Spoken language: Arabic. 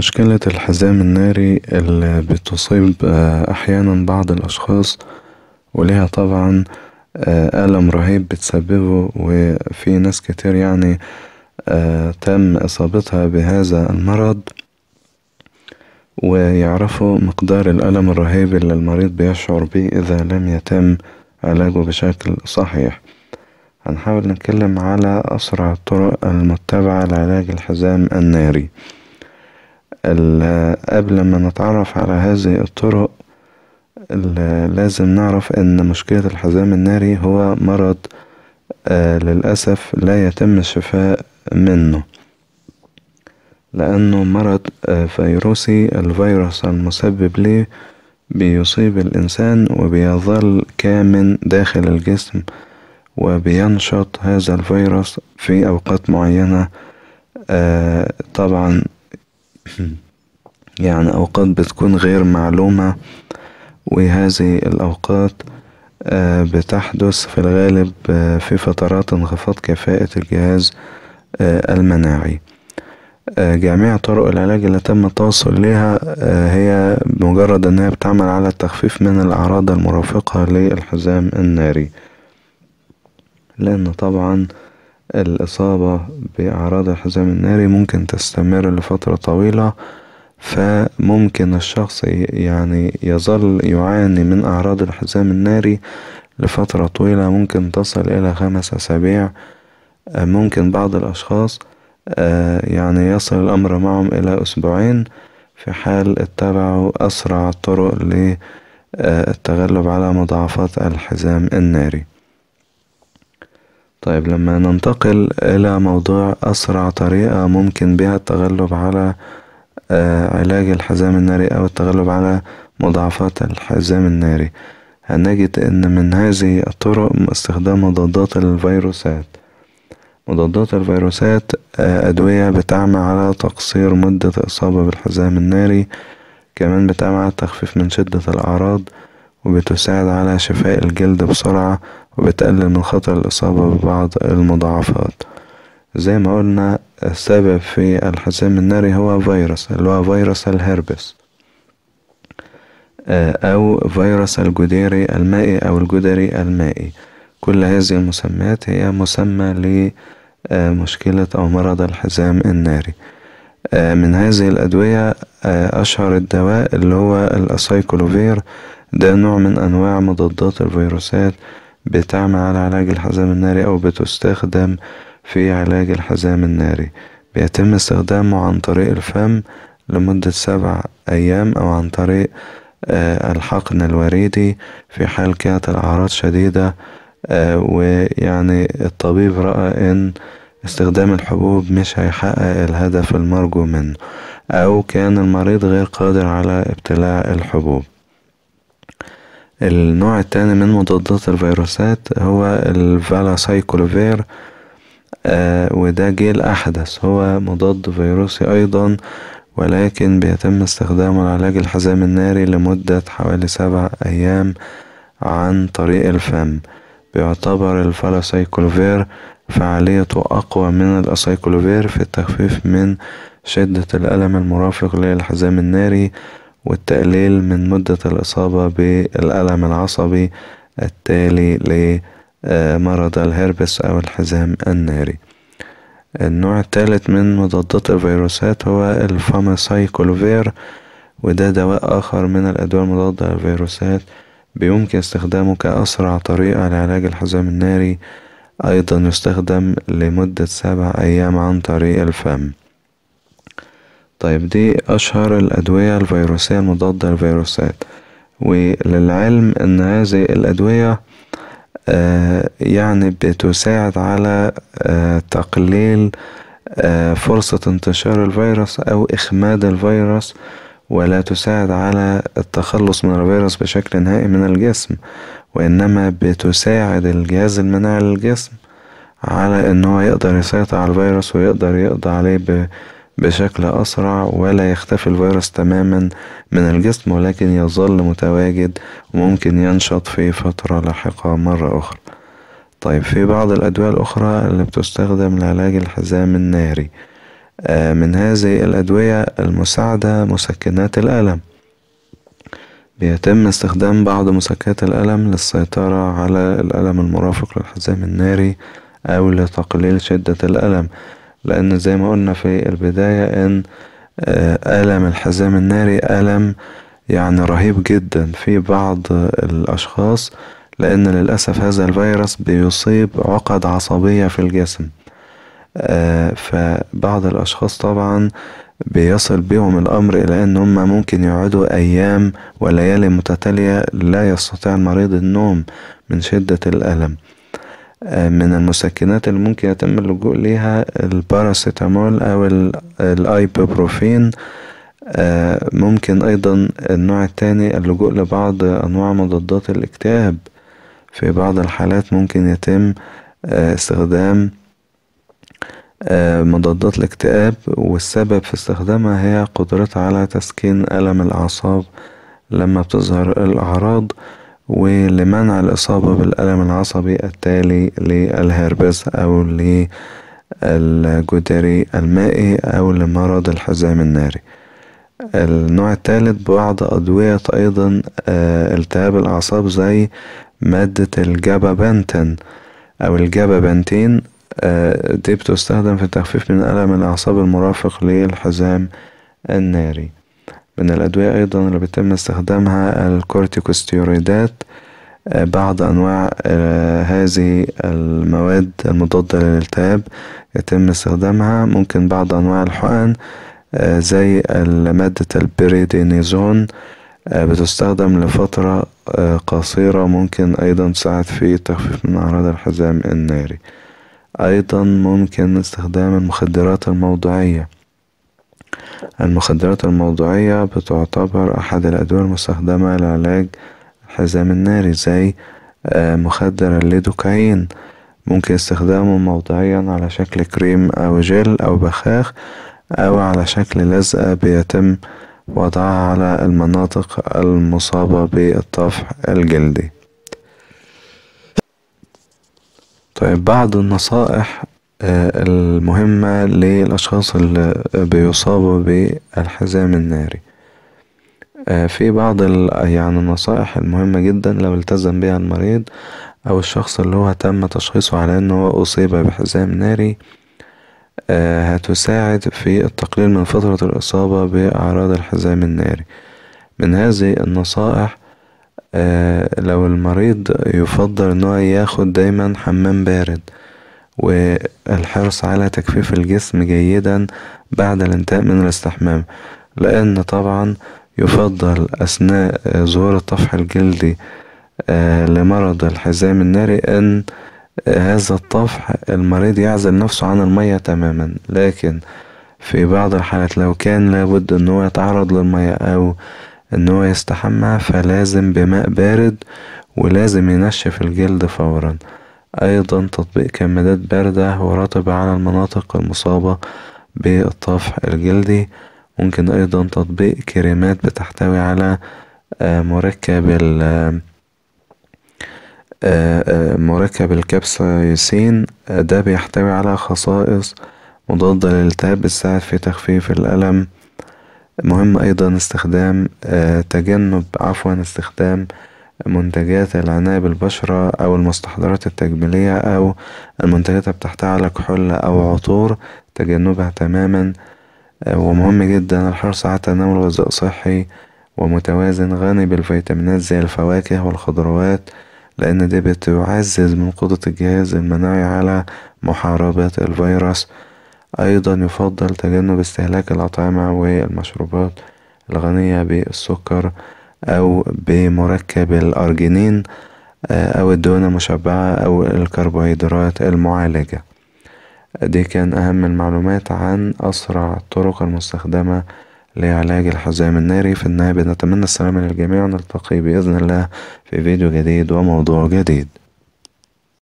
مشكلة الحزام الناري اللي بتصيب آه، أحيانا بعض الأشخاص وليها طبعا آه، ألم رهيب بتسببه وفي ناس كتير يعني آه، تم إصابتها بهذا المرض ويعرفوا مقدار الألم الرهيب اللي المريض بيشعر به إذا لم يتم علاجه بشكل صحيح هنحاول نتكلم على أسرع الطرق المتبعة لعلاج الحزام الناري قبل ما نتعرف على هذه الطرق لازم نعرف أن مشكلة الحزام الناري هو مرض آه، للأسف لا يتم الشفاء منه لأنه مرض آه، فيروسي الفيروس المسبب ليه بيصيب الإنسان وبيظل كامن داخل الجسم وبينشط هذا الفيروس في أوقات معينة آه، طبعا يعني أوقات بتكون غير معلومة وهذه الأوقات آه، بتحدث في الغالب آه، في فترات انخفاض كفاءة الجهاز آه، المناعي جميع طرق العلاج اللي تم التوصل لها هي بمجرد انها بتعمل على التخفيف من الاعراض المرافقة للحزام الناري لان طبعا الإصابة بأعراض الحزام الناري ممكن تستمر لفترة طويلة فممكن الشخص يعني يظل يعاني من أعراض الحزام الناري لفترة طويلة ممكن تصل إلى خمس أسابيع ممكن بعض الأشخاص آه، يعني يصل الأمر معهم إلى أسبوعين في حال اتبعوا أسرع الطرق للتغلب آه، على مضاعفات الحزام الناري طيب لما ننتقل إلى موضوع أسرع طريقة ممكن بها التغلب على آه، علاج الحزام الناري أو التغلب على مضاعفات الحزام الناري هنجد أن من هذه الطرق استخدام مضادات الفيروسات مضادات الفيروسات آه، أدوية بتعمل على تقصير مدة إصابة بالحزام الناري كمان بتعمل على التخفيف من شدة الأعراض وبتساعد على شفاء الجلد بسرعة وبتقلل من خطر الإصابة ببعض المضاعفات زي ما قلنا السبب في الحزام الناري هو فيروس اللي هو فيروس الهربس آه، أو فيروس الجديري المائي أو الجدري المائي كل هذه المسميات هي مسمى لمشكلة آه، أو مرض الحزام الناري آه، من هذه الأدوية أشهر الدواء اللي هو الأسايكلوفير ده نوع من أنواع مضادات الفيروسات بتعمل على علاج الحزام الناري أو بتستخدم في علاج الحزام الناري بيتم استخدامه عن طريق الفم لمدة سبع أيام أو عن طريق آه، الحقن الوريدي في حال كانت الأعراض شديدة آه، ويعني الطبيب رأى إن استخدام الحبوب مش هيحقق الهدف المرجو منه أو كان المريض غير قادر على ابتلاع الحبوب النوع التاني من مضادات الفيروسات هو الفالاسايكلوفير آه وده جيل أحدث هو مضاد فيروسي أيضا ولكن بيتم استخدامه لعلاج الحزام الناري لمدة حوالي سبع أيام عن طريق الفم بيعتبر الفالاسايكلوفير فعاليته أقوى من الأسايكلوفير في التخفيف من شدة الألم المرافق للحزام الناري والتقليل من مدة الإصابة بالألم العصبي التالي لمرض آه، الهربس أو الحزام الناري النوع الثالث من مضادات الفيروسات هو الفاماسايكولوفير وده دواء آخر من الأدواء المضادة للفيروسات بيمكن استخدامه كأسرع طريقة لعلاج الحزام الناري أيضا يستخدم لمدة سبع أيام عن طريق الفم طيب دي أشهر الأدوية الفيروسية المضادة للفيروسات وللعلم أن هذه الأدوية آه، يعني بتساعد على آه، تقليل آه، فرصة انتشار الفيروس أو إخماد الفيروس ولا تساعد على التخلص من الفيروس بشكل نهائي من الجسم وإنما بتساعد الجهاز المناعي للجسم على إن هو يقدر يسيطر على الفيروس ويقدر يقضي عليه بشكل أسرع ولا يختفي الفيروس تماما من الجسم ولكن يظل متواجد وممكن ينشط في فترة لاحقة مرة أخرى طيب في بعض الأدوية الأخرى اللي بتستخدم لعلاج الحزام الناري آه، من هذه الأدوية المساعدة مسكنات الألم بيتم استخدام بعض مسكنات الألم للسيطرة على الألم المرافق للحزام الناري أو لتقليل شدة الألم لأن زي ما قلنا في البداية إن آه، ألم الحزام الناري ألم يعني رهيب جدا في بعض الأشخاص لأن للأسف هذا الفيروس بيصيب عقد عصبية في الجسم آه، فبعض الأشخاص طبعا بيصل بهم الأمر إلى أن هم ممكن يقعدوا أيام وليالي متتالية لا يستطيع المريض النوم من شدة الألم آه، من المسكنات اللي ممكن يتم اللجوء ليها الباراسيتامول أو الأيبوبروفين آه، ممكن أيضا النوع التاني اللجوء لبعض أنواع مضادات الاكتئاب في بعض الحالات ممكن يتم آه، استخدام مضادات الاكتئاب والسبب في استخدامها هي قدرتها على تسكين ألم الأعصاب لما بتظهر الأعراض ولمنع الإصابة بالألم العصبي التالي للهربس أو للجدري المائي أو لمرض الحزام الناري النوع الثالث بعض أدوية أيضا آه، التهاب الأعصاب زي مادة الجابابنتين أو الجابابنتين آه، دي بتستخدم في التخفيف من ألم الأعصاب المرافق للحزام الناري من الأدوية أيضا اللي بيتم استخدامها الكورتيكوستيرويدات آه، بعض أنواع آه، هذه المواد المضادة للالتهاب يتم استخدامها ممكن بعض أنواع الحقن آه، زي مادة البريدينيزون بتستخدم لفترة قصيرة ممكن أيضا تساعد في تخفيف من أعراض الحزام الناري أيضا ممكن استخدام المخدرات الموضعية المخدرات الموضوعية بتعتبر أحد الأدوية المستخدمة لعلاج الحزام الناري زي آه، مخدر الليدوكاين ممكن استخدامه موضعيا على شكل كريم أو جل أو بخاخ أو على شكل لزقة بيتم وضعها على المناطق المصابة بالطفح الجلدي طيب بعض النصائح آه، المهمة للأشخاص اللي بيصابوا بالحزام الناري آه، في بعض يعني النصائح المهمة جدا لو التزم بها المريض أو الشخص اللي هو تم تشخيصه على أنه هو أصيب بحزام ناري آه، هتساعد في التقليل من فترة الإصابة بأعراض الحزام الناري من هذه النصائح لو المريض يفضل أنه ياخد دايما حمام بارد والحرص على تجفيف الجسم جيدا بعد الانتهاء من الاستحمام لأن طبعا يفضل أثناء ظهور الطفح الجلدي آه، لمرض الحزام الناري أن هذا الطفح المريض يعزل نفسه عن المية تماما لكن في بعض الحالات لو كان لابد ان هو يتعرض للمية او ان هو يستحمى فلازم بماء بارد ولازم ينشف الجلد فورا أيضا تطبيق كمادات باردة ورطبة على المناطق المصابة بالطفح الجلدي ممكن أيضا تطبيق كريمات بتحتوي على آه، مركب ال آه، آه، مركب الكابسايسين ده بيحتوي على خصائص مضادة للالتهاب بتساعد في تخفيف الألم مهم أيضا استخدام تجنب عفوا استخدام منتجات العناية بالبشرة أو المستحضرات التجميلية أو المنتجات بتحتوي كحول أو عطور تجنبها تماما آه، ومهم جدا الحرص على تناول غذاء صحي ومتوازن غني بالفيتامينات زي الفواكه والخضروات لأن دي بتعزز من قدرة الجهاز المناعي على محاربة الفيروس أيضا يفضل تجنب استهلاك الأطعمة والمشروبات الغنية بالسكر أو بمركب الأرجينين آه، أو الدهون المشبعة أو الكربوهيدرات المعالجة دي كان أهم المعلومات عن أسرع الطرق المستخدمة لعلاج الحزام الناري في النهاية بنتمنى السلامة للجميع ونلتقي بإذن الله في فيديو جديد وموضوع جديد